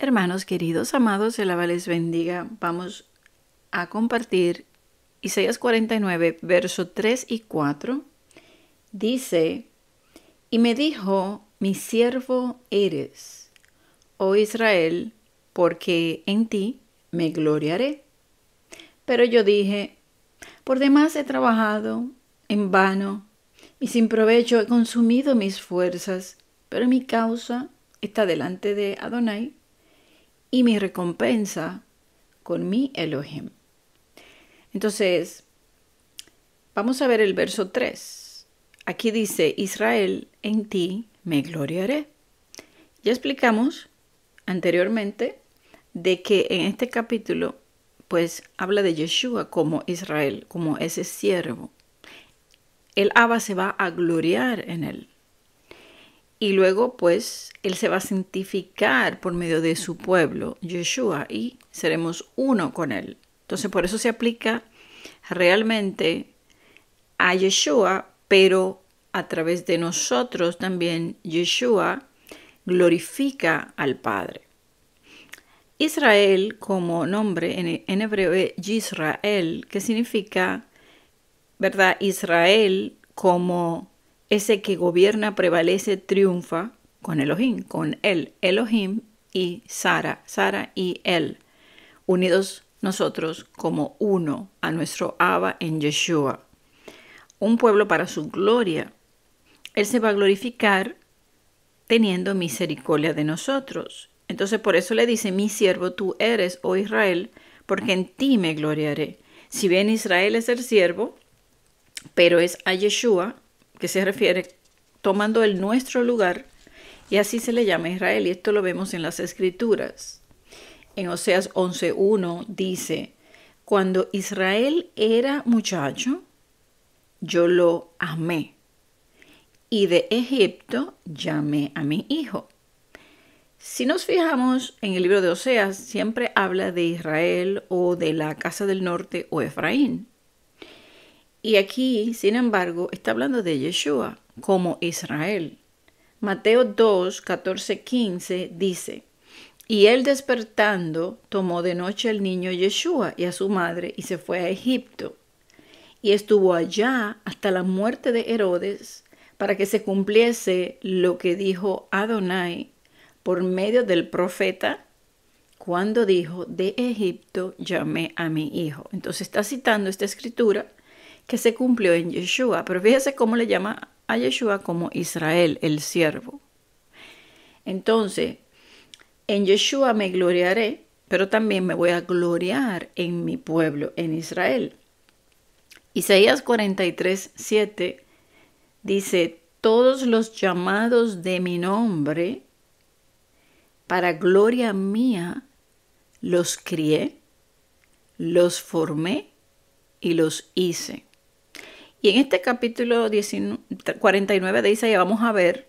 Hermanos queridos, amados, el avales les bendiga. Vamos a compartir Isaías 49, verso 3 y 4. Dice, y me dijo, mi siervo eres, oh Israel, porque en ti me gloriaré. Pero yo dije, por demás he trabajado en vano y sin provecho he consumido mis fuerzas, pero mi causa está delante de Adonai y mi recompensa con mi Elohim. Entonces, vamos a ver el verso 3. Aquí dice, Israel, en ti me gloriaré. Ya explicamos anteriormente de que en este capítulo, pues habla de Yeshua como Israel, como ese siervo. El Abba se va a gloriar en él. Y luego, pues, Él se va a santificar por medio de su pueblo, Yeshua, y seremos uno con Él. Entonces, por eso se aplica realmente a Yeshua, pero a través de nosotros también Yeshua glorifica al Padre. Israel como nombre en hebreo es Yisrael, que significa, ¿verdad? Israel como ese que gobierna, prevalece, triunfa con Elohim, con él, Elohim y Sara, Sara y él, unidos nosotros como uno a nuestro Abba en Yeshua, un pueblo para su gloria. Él se va a glorificar teniendo misericordia de nosotros. Entonces por eso le dice, mi siervo tú eres, oh Israel, porque en ti me gloriaré. Si bien Israel es el siervo, pero es a Yeshua, que se refiere tomando el nuestro lugar, y así se le llama Israel, y esto lo vemos en las escrituras. En Oseas 11.1 dice, cuando Israel era muchacho, yo lo amé, y de Egipto llamé a mi hijo. Si nos fijamos en el libro de Oseas, siempre habla de Israel o de la casa del norte o Efraín. Y aquí, sin embargo, está hablando de Yeshua como Israel. Mateo 2, 14, 15 dice, y él despertando tomó de noche al niño Yeshua y a su madre y se fue a Egipto. Y estuvo allá hasta la muerte de Herodes para que se cumpliese lo que dijo Adonai por medio del profeta cuando dijo, de Egipto llamé a mi hijo. Entonces está citando esta escritura que se cumplió en Yeshua. Pero fíjese cómo le llama a Yeshua como Israel, el siervo. Entonces, en Yeshua me gloriaré, pero también me voy a gloriar en mi pueblo, en Israel. Isaías 43, 7 dice, todos los llamados de mi nombre, para gloria mía, los crié, los formé y los hice. Y en este capítulo 49 de Isaías vamos a ver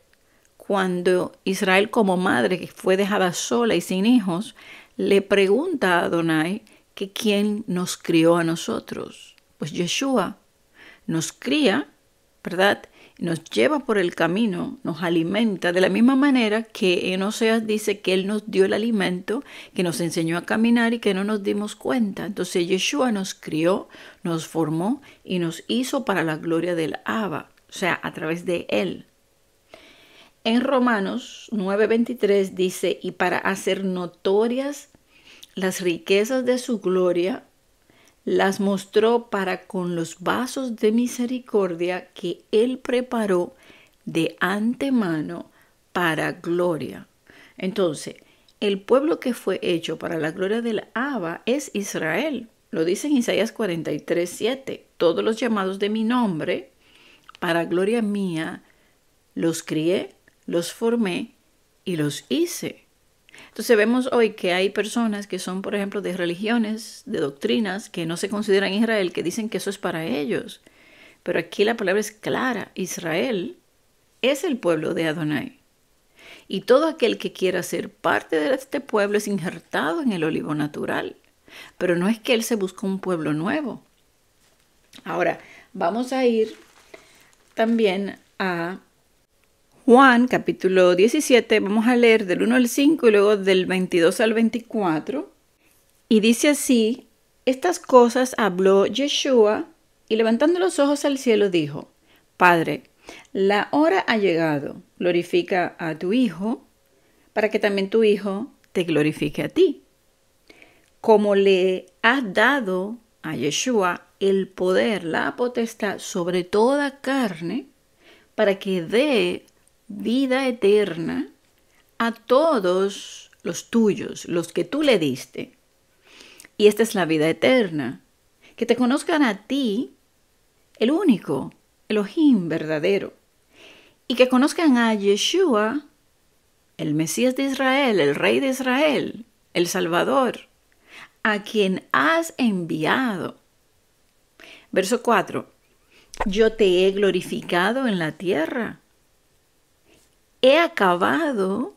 cuando Israel como madre que fue dejada sola y sin hijos, le pregunta a Adonai que quién nos crió a nosotros. Pues Yeshua nos cría, ¿verdad? nos lleva por el camino, nos alimenta, de la misma manera que en Oseas dice que Él nos dio el alimento, que nos enseñó a caminar y que no nos dimos cuenta. Entonces Yeshua nos crió, nos formó y nos hizo para la gloria del Abba, o sea, a través de Él. En Romanos 9:23 dice, y para hacer notorias las riquezas de su gloria las mostró para con los vasos de misericordia que Él preparó de antemano para gloria. Entonces, el pueblo que fue hecho para la gloria del Abba es Israel. Lo dice en Isaías 43, 7. Todos los llamados de mi nombre, para gloria mía, los crié, los formé y los hice. Entonces vemos hoy que hay personas que son, por ejemplo, de religiones, de doctrinas, que no se consideran Israel, que dicen que eso es para ellos. Pero aquí la palabra es clara, Israel es el pueblo de Adonai. Y todo aquel que quiera ser parte de este pueblo es injertado en el olivo natural. Pero no es que él se busque un pueblo nuevo. Ahora, vamos a ir también a Juan capítulo 17, vamos a leer del 1 al 5 y luego del 22 al 24. Y dice así, estas cosas habló Yeshua y levantando los ojos al cielo dijo, Padre, la hora ha llegado, glorifica a tu Hijo, para que también tu Hijo te glorifique a ti. Como le has dado a Yeshua el poder, la potestad sobre toda carne, para que dé vida eterna a todos los tuyos, los que tú le diste. Y esta es la vida eterna, que te conozcan a ti, el único, el ojim verdadero, y que conozcan a Yeshua, el Mesías de Israel, el Rey de Israel, el Salvador, a quien has enviado. Verso 4. Yo te he glorificado en la tierra he acabado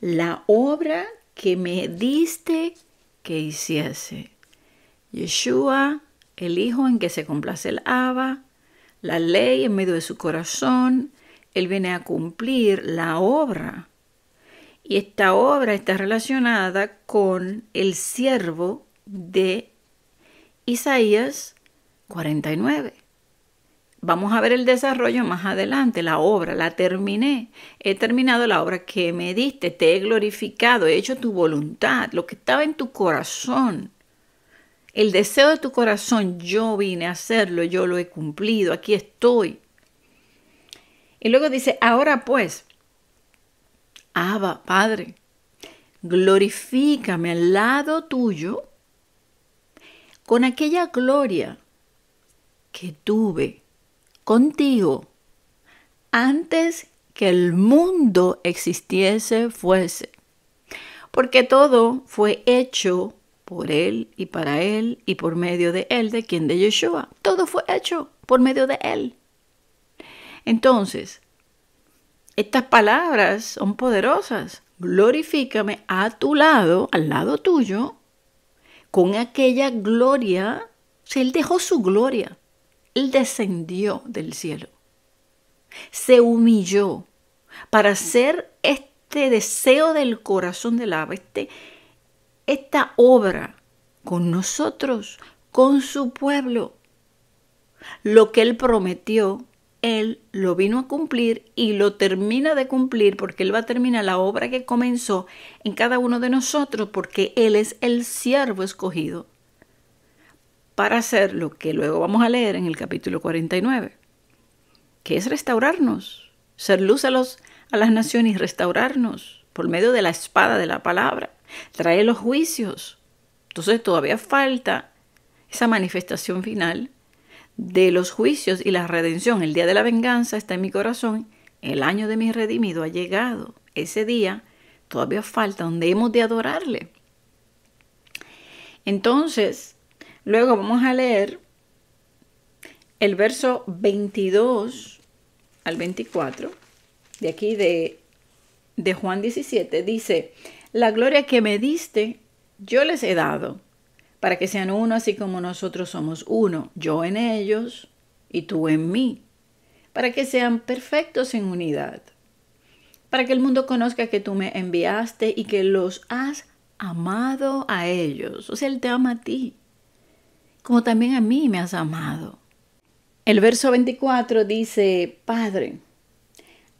la obra que me diste que hiciese. Yeshua, el Hijo en que se complace el Abba, la ley en medio de su corazón, Él viene a cumplir la obra. Y esta obra está relacionada con el siervo de Isaías 49. Vamos a ver el desarrollo más adelante, la obra, la terminé, he terminado la obra que me diste, te he glorificado, he hecho tu voluntad, lo que estaba en tu corazón, el deseo de tu corazón, yo vine a hacerlo, yo lo he cumplido, aquí estoy. Y luego dice, ahora pues, Abba, Padre, glorifícame al lado tuyo con aquella gloria que tuve contigo antes que el mundo existiese fuese, porque todo fue hecho por Él y para Él y por medio de Él, de quien de Yeshua. Todo fue hecho por medio de Él. Entonces, estas palabras son poderosas. Glorifícame a tu lado, al lado tuyo, con aquella gloria. O sea, él dejó su gloria. Él descendió del cielo, se humilló para hacer este deseo del corazón del ave, este, esta obra con nosotros, con su pueblo. Lo que Él prometió, Él lo vino a cumplir y lo termina de cumplir porque Él va a terminar la obra que comenzó en cada uno de nosotros porque Él es el siervo escogido para hacer lo que luego vamos a leer en el capítulo 49, que es restaurarnos, ser luz a, los, a las naciones y restaurarnos por medio de la espada de la palabra, traer los juicios. Entonces todavía falta esa manifestación final de los juicios y la redención. El día de la venganza está en mi corazón, el año de mi redimido ha llegado. Ese día todavía falta donde hemos de adorarle. Entonces, Luego vamos a leer el verso 22 al 24, de aquí de, de Juan 17, dice, la gloria que me diste, yo les he dado, para que sean uno así como nosotros somos uno, yo en ellos y tú en mí, para que sean perfectos en unidad, para que el mundo conozca que tú me enviaste y que los has amado a ellos, o sea, Él te ama a ti como también a mí me has amado. El verso 24 dice, Padre,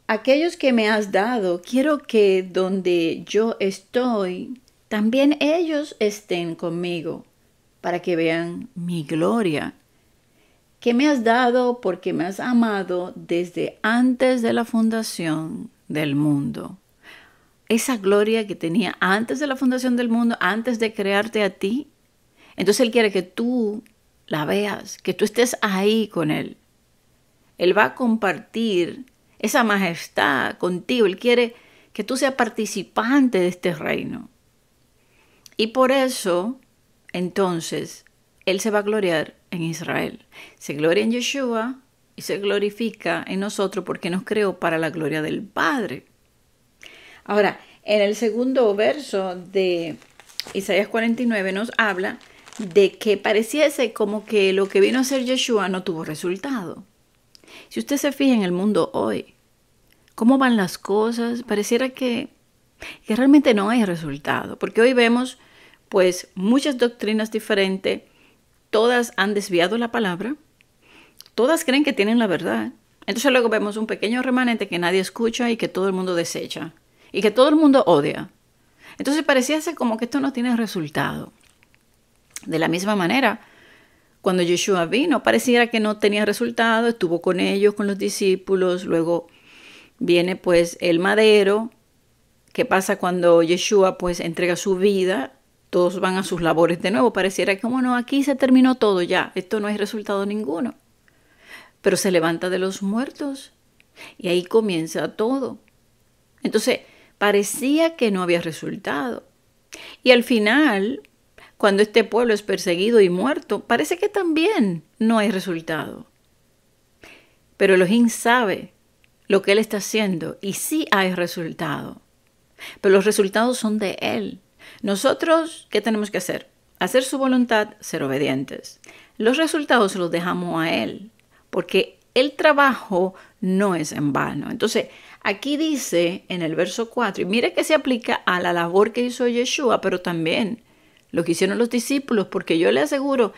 aquellos que me has dado, quiero que donde yo estoy, también ellos estén conmigo, para que vean mi gloria, que me has dado porque me has amado desde antes de la fundación del mundo. Esa gloria que tenía antes de la fundación del mundo, antes de crearte a ti, entonces Él quiere que tú la veas, que tú estés ahí con Él. Él va a compartir esa majestad contigo. Él quiere que tú seas participante de este reino. Y por eso, entonces, Él se va a gloriar en Israel. Se gloria en Yeshua y se glorifica en nosotros porque nos creó para la gloria del Padre. Ahora, en el segundo verso de Isaías 49 nos habla de que pareciese como que lo que vino a ser Yeshua no tuvo resultado. Si usted se fija en el mundo hoy, cómo van las cosas, pareciera que, realmente no hay resultado, porque hoy vemos pues muchas doctrinas diferentes, todas han desviado la palabra, todas creen que tienen la verdad. Entonces luego vemos un pequeño remanente que nadie escucha y que todo el mundo desecha y que todo el mundo odia. Entonces pareciese como que esto no tiene resultado. De la misma manera, cuando Yeshua vino, pareciera que no tenía resultado, estuvo con ellos, con los discípulos, luego viene pues el madero, ¿qué pasa cuando Yeshua pues entrega su vida? Todos van a sus labores de nuevo, pareciera que como no, aquí se terminó todo ya, esto no hay resultado ninguno. Pero se levanta de los muertos y ahí comienza todo. Entonces, parecía que no había resultado. Y al final, cuando este pueblo es perseguido y muerto, parece que también no hay resultado. Pero Elohim sabe lo que él está haciendo y sí hay resultado. Pero los resultados son de él. Nosotros, ¿qué tenemos que hacer? Hacer su voluntad, ser obedientes. Los resultados los dejamos a él, porque el trabajo no es en vano. Entonces, aquí dice en el verso 4, y mire que se aplica a la labor que hizo Yeshua, pero también lo que hicieron los discípulos, porque yo le aseguro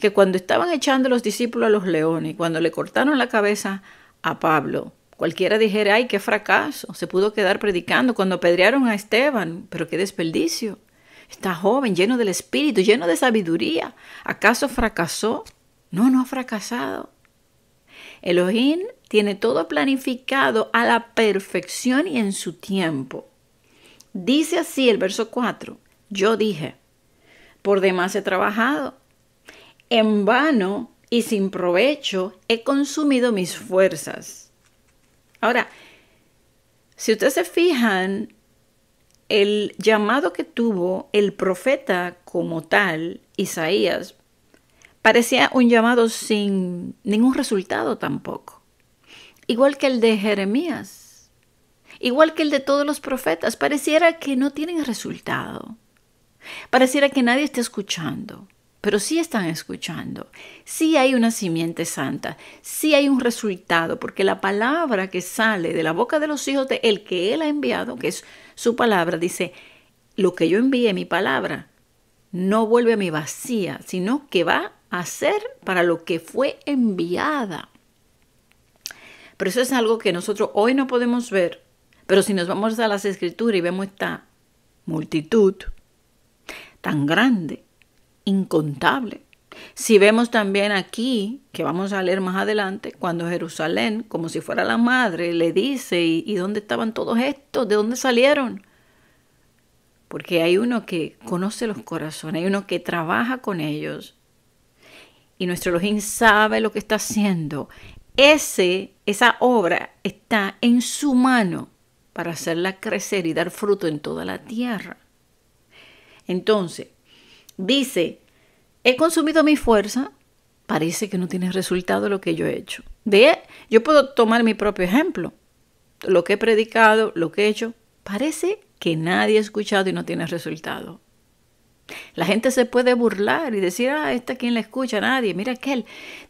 que cuando estaban echando los discípulos a los leones, cuando le cortaron la cabeza a Pablo, cualquiera dijera, ay, qué fracaso, se pudo quedar predicando, cuando apedrearon a Esteban, pero qué desperdicio. Está joven, lleno del espíritu, lleno de sabiduría. ¿Acaso fracasó? No, no ha fracasado. Elohim tiene todo planificado a la perfección y en su tiempo. Dice así el verso 4, yo dije, por demás he trabajado. En vano y sin provecho he consumido mis fuerzas. Ahora, si ustedes se fijan, el llamado que tuvo el profeta como tal, Isaías, parecía un llamado sin ningún resultado tampoco. Igual que el de Jeremías, igual que el de todos los profetas, pareciera que no tienen resultado. Pareciera que nadie está escuchando, pero sí están escuchando. Sí hay una simiente santa, sí hay un resultado, porque la palabra que sale de la boca de los hijos de el que él ha enviado, que es su palabra, dice, lo que yo envié mi palabra, no vuelve a mi vacía, sino que va a ser para lo que fue enviada. Pero eso es algo que nosotros hoy no podemos ver, pero si nos vamos a las escrituras y vemos esta multitud, tan grande, incontable. Si vemos también aquí, que vamos a leer más adelante, cuando Jerusalén, como si fuera la madre, le dice, ¿y, dónde estaban todos estos? ¿De dónde salieron? Porque hay uno que conoce los corazones, hay uno que trabaja con ellos. Y nuestro Elohim sabe lo que está haciendo. Ese, esa obra está en su mano para hacerla crecer y dar fruto en toda la tierra. Entonces, dice, he consumido mi fuerza, parece que no tiene resultado lo que yo he hecho. yo puedo tomar mi propio ejemplo. Lo que he predicado, lo que he hecho, parece que nadie ha escuchado y no tiene resultado. La gente se puede burlar y decir, ah, esta quien la escucha, nadie. Mira aquel,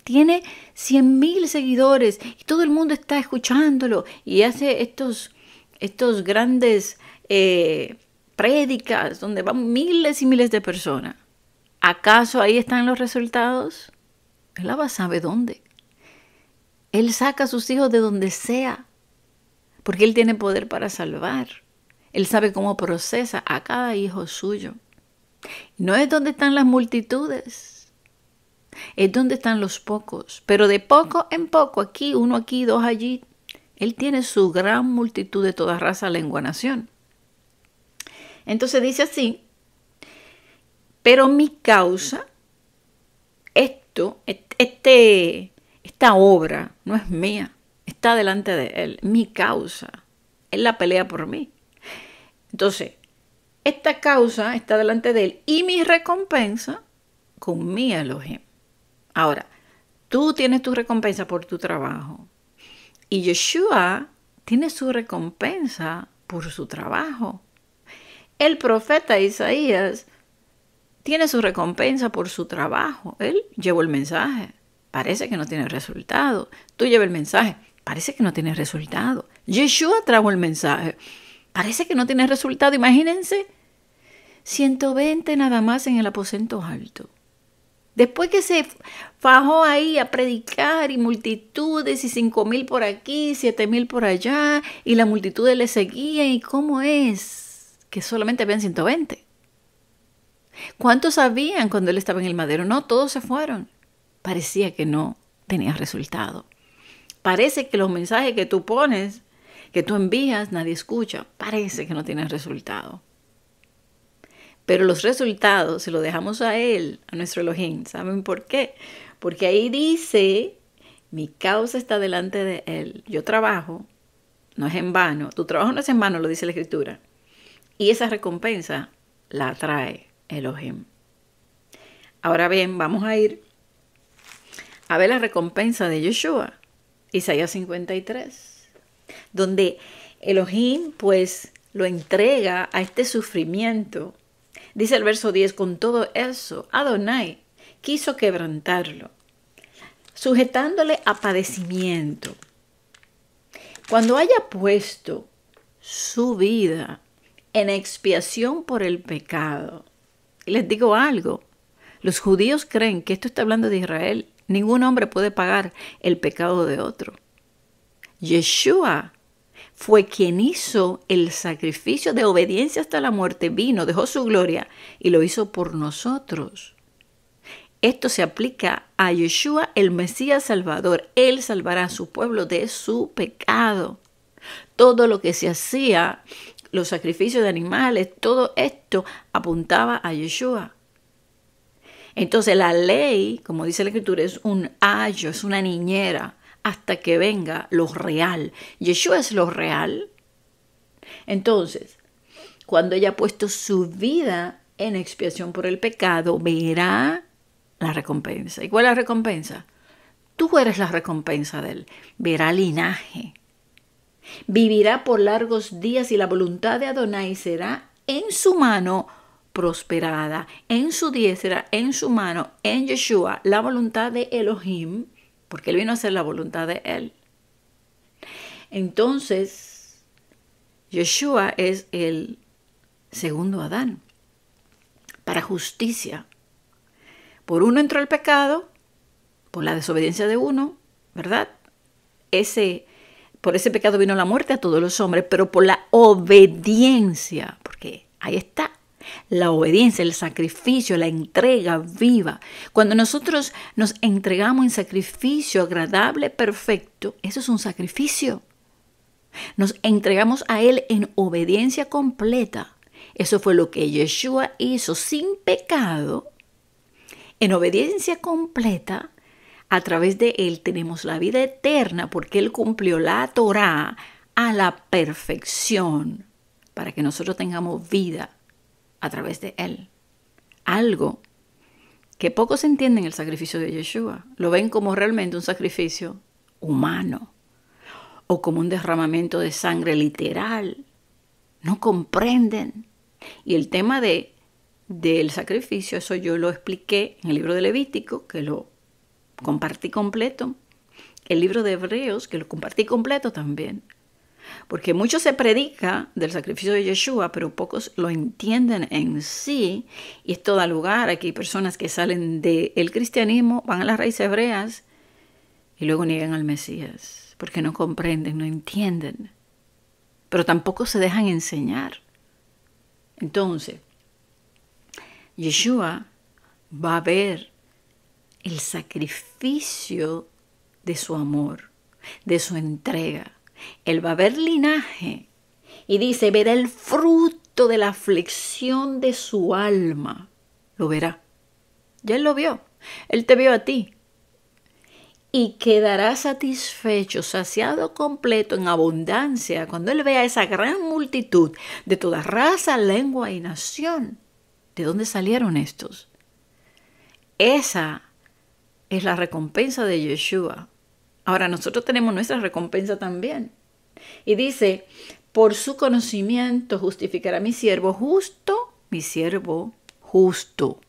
tiene 100.000 mil seguidores y todo el mundo está escuchándolo y hace estos, estos grandes eh, prédicas, donde van miles y miles de personas. ¿Acaso ahí están los resultados? El va sabe dónde. Él saca a sus hijos de donde sea, porque Él tiene poder para salvar. Él sabe cómo procesa a cada hijo suyo. No es donde están las multitudes, es donde están los pocos, pero de poco en poco, aquí, uno aquí, dos allí. Él tiene su gran multitud de toda raza, lengua, nación. Entonces dice así, pero mi causa, esto, este, esta obra no es mía, está delante de Él, mi causa, Él la pelea por mí. Entonces, esta causa está delante de Él y mi recompensa con mi elogio. Ahora, tú tienes tu recompensa por tu trabajo y Yeshua tiene su recompensa por su trabajo. El profeta Isaías tiene su recompensa por su trabajo. Él llevó el mensaje. Parece que no tiene resultado. Tú llevas el mensaje. Parece que no tiene resultado. Yeshua trajo el mensaje. Parece que no tiene resultado. Imagínense. 120 nada más en el aposento alto. Después que se fajó ahí a predicar y multitudes y cinco mil por aquí, siete mil por allá, y la multitud le seguía, ¿y cómo es? que solamente vean 120. ¿Cuántos habían cuando él estaba en el madero? No, todos se fueron. Parecía que no tenía resultado. Parece que los mensajes que tú pones, que tú envías, nadie escucha. Parece que no tienes resultado. Pero los resultados se los dejamos a él, a nuestro Elohim. ¿Saben por qué? Porque ahí dice, mi causa está delante de él. Yo trabajo, no es en vano. Tu trabajo no es en vano, lo dice la escritura. Y esa recompensa la trae Elohim. Ahora bien, vamos a ir a ver la recompensa de Yeshua, Isaías 53, donde Elohim pues lo entrega a este sufrimiento. Dice el verso 10, con todo eso, Adonai quiso quebrantarlo, sujetándole a padecimiento. Cuando haya puesto su vida en expiación por el pecado. Y les digo algo, los judíos creen que esto está hablando de Israel. Ningún hombre puede pagar el pecado de otro. Yeshua fue quien hizo el sacrificio de obediencia hasta la muerte, vino, dejó su gloria y lo hizo por nosotros. Esto se aplica a Yeshua, el Mesías Salvador. Él salvará a su pueblo de su pecado. Todo lo que se hacía los sacrificios de animales, todo esto apuntaba a Yeshua. Entonces la ley, como dice la escritura, es un ayo, es una niñera, hasta que venga lo real. Yeshua es lo real. Entonces, cuando ella ha puesto su vida en expiación por el pecado, verá la recompensa. ¿Y cuál es la recompensa? Tú eres la recompensa de él. Verá linaje, Vivirá por largos días y la voluntad de Adonai será en su mano prosperada, en su día será en su mano, en Yeshua, la voluntad de Elohim, porque él vino a hacer la voluntad de él. Entonces, Yeshua es el segundo Adán para justicia. Por uno entró el pecado, por la desobediencia de uno, ¿verdad? Ese por ese pecado vino la muerte a todos los hombres, pero por la obediencia, porque ahí está la obediencia, el sacrificio, la entrega viva. Cuando nosotros nos entregamos en sacrificio agradable, perfecto, eso es un sacrificio. Nos entregamos a Él en obediencia completa. Eso fue lo que Yeshua hizo sin pecado, en obediencia completa, a través de Él tenemos la vida eterna porque Él cumplió la Torá a la perfección para que nosotros tengamos vida a través de Él. Algo que pocos entienden el sacrificio de Yeshua. Lo ven como realmente un sacrificio humano o como un derramamiento de sangre literal. No comprenden. Y el tema de, del sacrificio, eso yo lo expliqué en el libro de Levítico, que lo compartí completo. El libro de Hebreos, que lo compartí completo también. Porque mucho se predica del sacrificio de Yeshua, pero pocos lo entienden en sí. Y esto da lugar Aquí hay personas que salen del cristianismo, van a las raíces hebreas y luego niegan al Mesías, porque no comprenden, no entienden. Pero tampoco se dejan enseñar. Entonces, Yeshua va a ver el sacrificio de su amor, de su entrega. Él va a ver linaje y dice, verá el fruto de la aflicción de su alma. Lo verá. Ya él lo vio. Él te vio a ti. Y quedará satisfecho, saciado completo, en abundancia, cuando él vea esa gran multitud de toda raza, lengua y nación. ¿De dónde salieron estos? Esa es la recompensa de Yeshua. Ahora nosotros tenemos nuestra recompensa también. Y dice, por su conocimiento justificará mi siervo justo, mi siervo justo.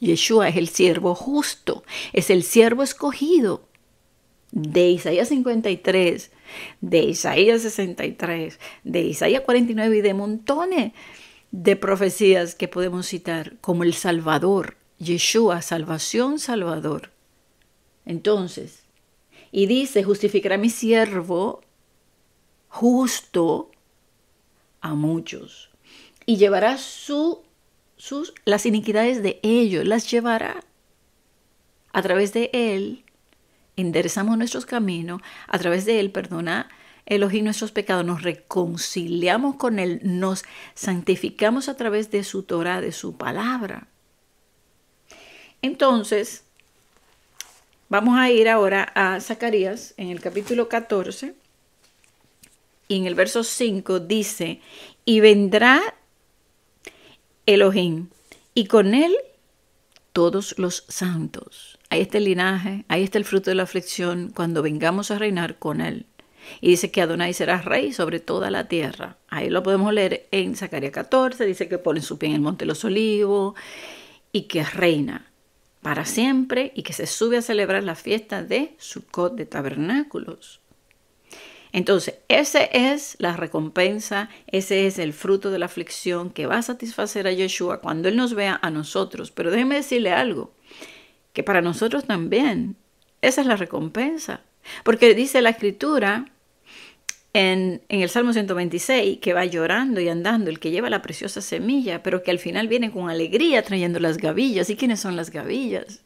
Yeshua es el siervo justo, es el siervo escogido. De Isaías 53, de Isaías 63, de Isaías 49 y de montones de profecías que podemos citar como el Salvador, Yeshua, salvación, salvador. Entonces, y dice, justificará mi siervo justo a muchos y llevará sus, las iniquidades de ellos, las llevará a través de él, enderezamos nuestros caminos, a través de él, perdona, elogí nuestros pecados, nos reconciliamos con él, nos santificamos a través de su Torah, de su palabra. Entonces, vamos a ir ahora a Zacarías en el capítulo 14 y en el verso 5 dice, y vendrá Elohim y con él todos los santos. Ahí está el linaje, ahí está el fruto de la aflicción cuando vengamos a reinar con él. Y dice que Adonai será rey sobre toda la tierra. Ahí lo podemos leer en Zacarías 14, dice que pone su pie en el monte de los olivos y que reina para siempre y que se sube a celebrar la fiesta de Sukkot de tabernáculos. Entonces, esa es la recompensa, ese es el fruto de la aflicción que va a satisfacer a Yeshua cuando Él nos vea a nosotros. Pero déjeme decirle algo, que para nosotros también, esa es la recompensa. Porque dice la escritura en, el Salmo 126, que va llorando y andando, el que lleva la preciosa semilla, pero que al final viene con alegría trayendo las gavillas. ¿Y quiénes son las gavillas?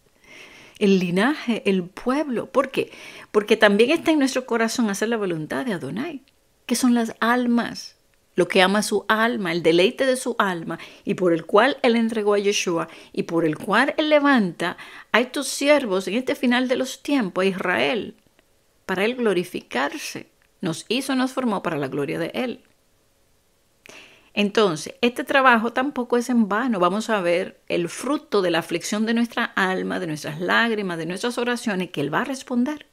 El linaje, el pueblo. ¿Por qué? Porque también está en nuestro corazón hacer la voluntad de Adonai, que son las almas, lo que ama su alma, el deleite de su alma, y por el cual él entregó a Yeshua, y por el cual él levanta a estos siervos en este final de los tiempos, a Israel, para él glorificarse. Nos hizo, nos formó para la gloria de Él. Entonces, este trabajo tampoco es en vano. Vamos a ver el fruto de la aflicción de nuestra alma, de nuestras lágrimas, de nuestras oraciones, que Él va a responder.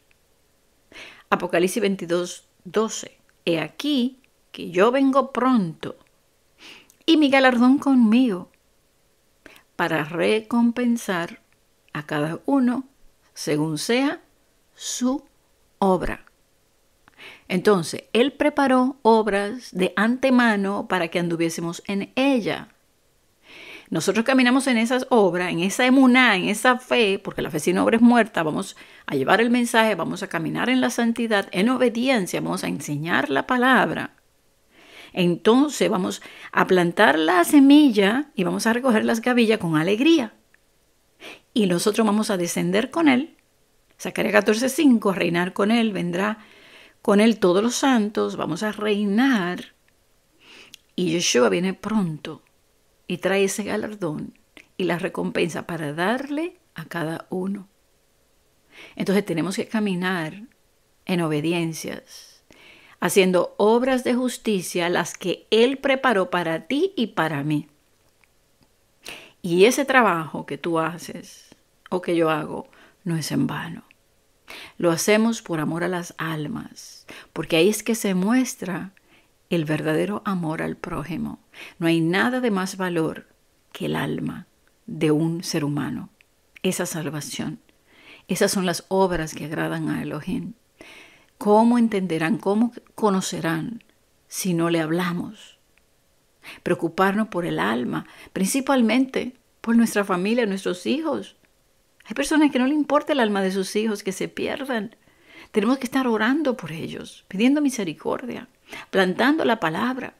Apocalipsis 22, 12. He aquí que yo vengo pronto y mi galardón conmigo para recompensar a cada uno según sea su obra. Entonces, Él preparó obras de antemano para que anduviésemos en ella. Nosotros caminamos en esas obras, en esa emuná, en esa fe, porque la fe sin obra es muerta, vamos a llevar el mensaje, vamos a caminar en la santidad, en obediencia, vamos a enseñar la palabra. Entonces vamos a plantar la semilla y vamos a recoger las gavillas con alegría. Y nosotros vamos a descender con él. Zacarías 14:5, reinar con él, vendrá con él todos los santos vamos a reinar. Y Yeshua viene pronto y trae ese galardón y la recompensa para darle a cada uno. Entonces tenemos que caminar en obediencias, haciendo obras de justicia las que Él preparó para ti y para mí. Y ese trabajo que tú haces o que yo hago no es en vano. Lo hacemos por amor a las almas, porque ahí es que se muestra el verdadero amor al prójimo. No hay nada de más valor que el alma de un ser humano, esa salvación. Esas son las obras que agradan a Elohim. ¿Cómo entenderán, cómo conocerán si no le hablamos? Preocuparnos por el alma, principalmente por nuestra familia, nuestros hijos, hay personas que no le importa el alma de sus hijos, que se pierdan. Tenemos que estar orando por ellos, pidiendo misericordia, plantando la palabra,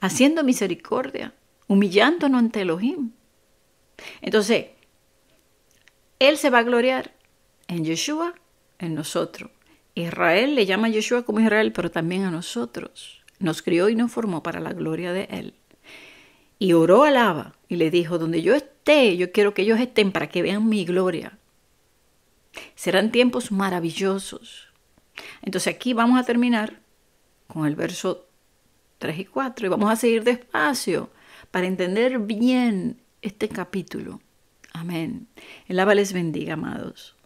haciendo misericordia, humillándonos ante Elohim. Entonces, Él se va a gloriar en Yeshua, en nosotros. Israel le llama a Yeshua como Israel, pero también a nosotros. Nos crió y nos formó para la gloria de Él y oró al Lava y le dijo, donde yo esté, yo quiero que ellos estén para que vean mi gloria. Serán tiempos maravillosos. Entonces aquí vamos a terminar con el verso 3 y 4 y vamos a seguir despacio para entender bien este capítulo. Amén. El Ava les bendiga, amados.